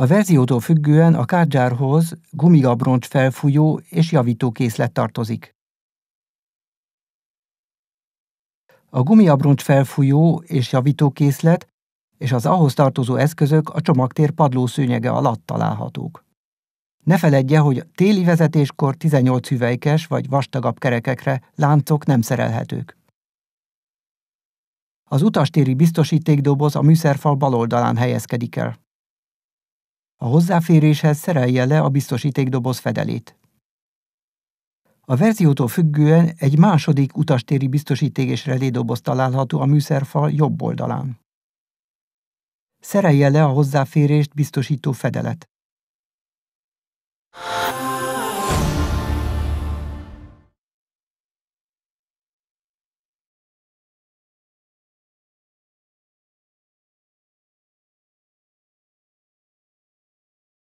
A verziótól függően a kárdzsárhoz gumigabroncs felfújó és javító készlet tartozik. A gumiabroncs felfújó és javítókészlet és az ahhoz tartozó eszközök a csomagtér padlószőnyege alatt találhatók. Ne feledje, hogy téli vezetéskor 18 hüvelykes vagy vastagabb kerekekre láncok nem szerelhetők. Az utastéri biztosítékdoboz a műszerfal bal oldalán helyezkedik el. A hozzáféréshez szerelje le a biztosítékdoboz fedelét. A verziótól függően egy második utastéri biztosíték és relédoboz található a műszerfal jobb oldalán. Szerelje le a hozzáférést biztosító fedelet.